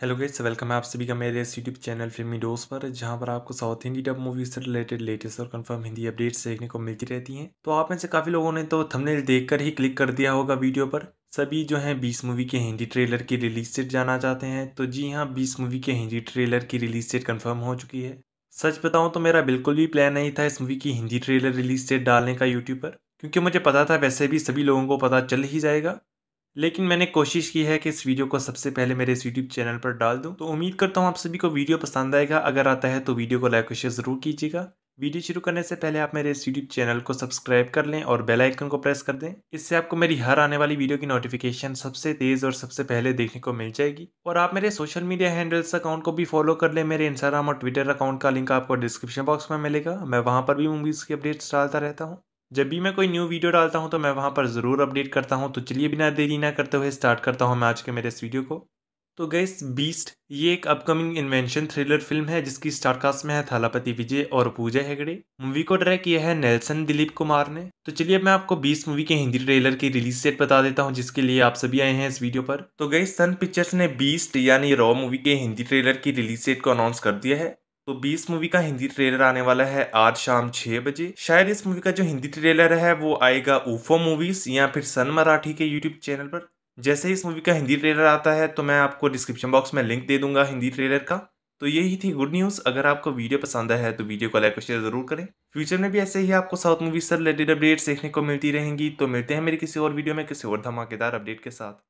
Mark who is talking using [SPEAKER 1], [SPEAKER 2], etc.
[SPEAKER 1] hello guys welcome है आप सभी का मेरे इस यूट्यूब चैनल फिल्मी डोज पर जहां पर आपको साउथ हिंदी डब मूवीज से रिलेटेड लेटेस्ट और कंफर्म हिंदी अपडेट्स देखने को मिलती रहती हैं तो आप में से काफ़ी लोगों ने तो थंबनेल देखकर ही क्लिक कर दिया होगा वीडियो पर सभी जो हैं बीस मूवी के हिंदी ट्रेलर की रिलीज डेट जाना चाहते हैं तो जी हाँ बीस मूवी के हिंदी ट्रेलर की रिलीज डेट कन्फर्म हो चुकी है सच बताऊँ तो मेरा बिल्कुल भी प्लान नहीं था इस मूवी की हिंदी ट्रेलर रिलीज डेट डालने का यूट्यूब पर क्योंकि मुझे पता था वैसे भी सभी लोगों को पता चल ही जाएगा लेकिन मैंने कोशिश की है कि इस वीडियो को सबसे पहले मेरे इस यूट्यूब चैनल पर डाल दूँ तो उम्मीद करता हूँ आप सभी को वीडियो पसंद आएगा अगर आता है तो वीडियो को लाइक और शेयर ज़रूर कीजिएगा वीडियो शुरू करने से पहले आप मेरे इस यूट्यूब चैनल को सब्सक्राइब कर लें और बेल आइकन को प्रेस कर दें इससे आपको मेरी हर आने वाली वीडियो की नोटिफिकेशन सबसे तेज़ और सबसे पहले देखने को मिल जाएगी और आप मेरे सोशल मीडिया हैंडल्स अकाउंट को भी फॉलो कर लें मेरे इंस्टाग्राम और ट्विटर अकाउंट का लिंक आपको डिस्क्रिप्शन बॉक्स में मिलेगा मैं वहाँ पर भी मूवीज़ की अपडेट्स डालता रहता हूँ जब भी मैं कोई न्यू वीडियो डालता हूँ तो मैं वहाँ पर ज़रूर अपडेट करता हूँ तो चलिए बिना देरी ना करते हुए स्टार्ट करता हूँ मैं आज के मेरे इस वीडियो को तो गैस बीस्ट ये एक अपकमिंग इन्वेंशन थ्रिलर फिल्म है जिसकी स्टारकास्ट में है थालापति विजय और पूजा हेगड़े मूवी को डायरेक्ट किया है नेल्सन दिलीप कुमार ने तो चलिए मैं आपको बीस मूवी के हिंदी ट्रेलर की रिलीज डेट बता देता हूँ जिसके लिए आप सभी आए हैं इस वीडियो पर तो गैस सन पिक्चर्स ने बीस्ट यानी रॉ मूवी के हिंदी ट्रेलर की रिलीज डेट को अनाउंस कर दिया है तो बीस मूवी का हिंदी ट्रेलर आने वाला है आज शाम छह बजे शायद इस मूवी का जो हिंदी ट्रेलर है वो आएगा ऊफो मूवीज या फिर सन मराठी के यूट्यूब चैनल पर जैसे इस मूवी का हिंदी ट्रेलर आता है तो मैं आपको डिस्क्रिप्शन बॉक्स में लिंक दे दूंगा हिंदी ट्रेलर का तो यही थी गुड न्यूज़ अगर आपको वीडियो पसंद आया है तो वीडियो को लाइक और शेयर जरूर करें फ्यूचर में भी ऐसे ही आपको साउथ मूवीज से रिलेटेड अपडेट्स देखने को मिलती रहेंगी तो मिलते हैं मेरे किसी और वीडियो में किसी और धमाकेदार अपडेट के साथ